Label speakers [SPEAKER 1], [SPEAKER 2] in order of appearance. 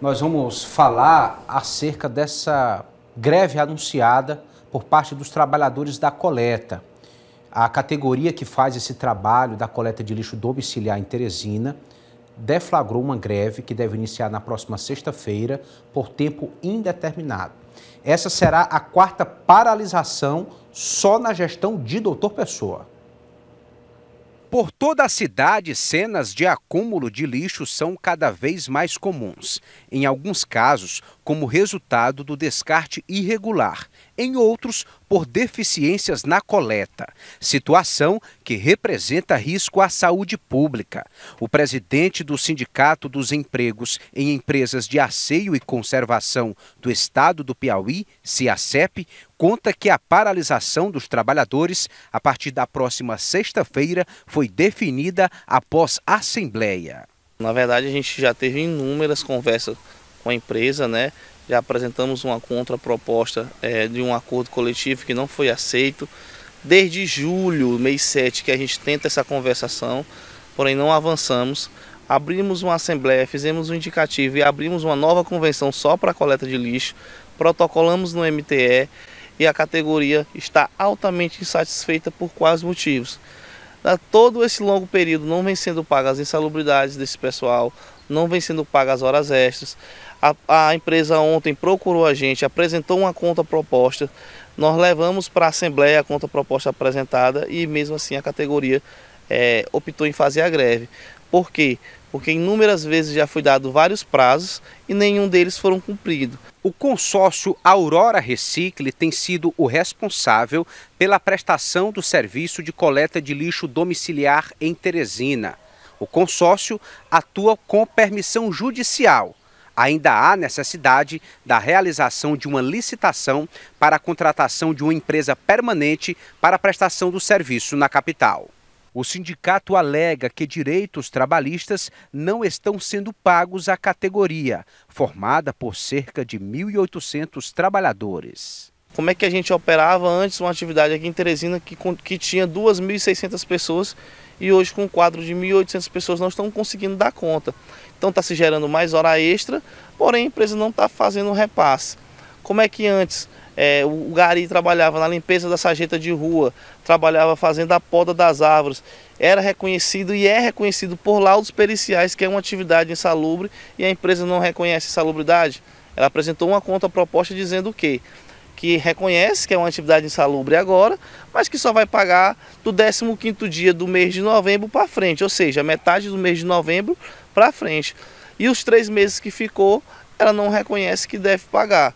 [SPEAKER 1] nós vamos falar acerca dessa greve anunciada por parte dos trabalhadores da coleta. A categoria que faz esse trabalho da coleta de lixo domiciliar em Teresina deflagrou uma greve que deve iniciar na próxima sexta-feira por tempo indeterminado. Essa será a quarta paralisação só na gestão de Doutor Pessoa. Por toda a cidade, cenas de acúmulo de lixo são cada vez mais comuns, em alguns casos, como resultado do descarte irregular, em outros, por deficiências na coleta, situação que representa risco à saúde pública. O presidente do Sindicato dos Empregos em Empresas de Asseio e Conservação do Estado do Piauí, CIACEP, conta que a paralisação dos trabalhadores a partir da próxima sexta-feira foi definida após assembleia.
[SPEAKER 2] Na verdade, a gente já teve inúmeras conversas com a empresa, né? Já apresentamos uma contraproposta é, de um acordo coletivo que não foi aceito. Desde julho, mês 7, que a gente tenta essa conversação, porém não avançamos. Abrimos uma assembleia, fizemos um indicativo e abrimos uma nova convenção só para coleta de lixo. Protocolamos no MTE, e a categoria está altamente insatisfeita por quais motivos. A todo esse longo período não vem sendo pagas as insalubridades desse pessoal, não vem sendo pagas as horas extras. A, a empresa ontem procurou a gente, apresentou uma conta proposta, nós levamos para a Assembleia a conta proposta apresentada e mesmo assim a categoria é, optou em fazer a greve. Por quê? Porque inúmeras vezes já foi dado vários prazos
[SPEAKER 1] e nenhum deles foram cumpridos. O consórcio Aurora Recicle tem sido o responsável pela prestação do serviço de coleta de lixo domiciliar em Teresina. O consórcio atua com permissão judicial ainda há necessidade da realização de uma licitação para a contratação de uma empresa permanente para a prestação do serviço na capital. O sindicato alega que direitos trabalhistas não estão sendo pagos à categoria, formada por cerca de 1.800 trabalhadores. Como é que a
[SPEAKER 2] gente operava antes uma atividade aqui em Teresina que, que tinha 2.600 pessoas e hoje com um quadro de 1.800 pessoas não estão conseguindo dar conta. Então está se gerando mais hora extra, porém a empresa não está fazendo repasse. Como é que antes é, o Gari trabalhava na limpeza da sarjeta de rua, trabalhava fazendo a poda das árvores. Era reconhecido e é reconhecido por laudos periciais que é uma atividade insalubre e a empresa não reconhece insalubridade. Ela apresentou uma conta proposta dizendo o quê? Que reconhece que é uma atividade insalubre agora, mas que só vai pagar do 15º dia do mês de novembro para frente, ou seja, metade do mês de novembro para frente. E os três meses que ficou, ela não reconhece que deve pagar.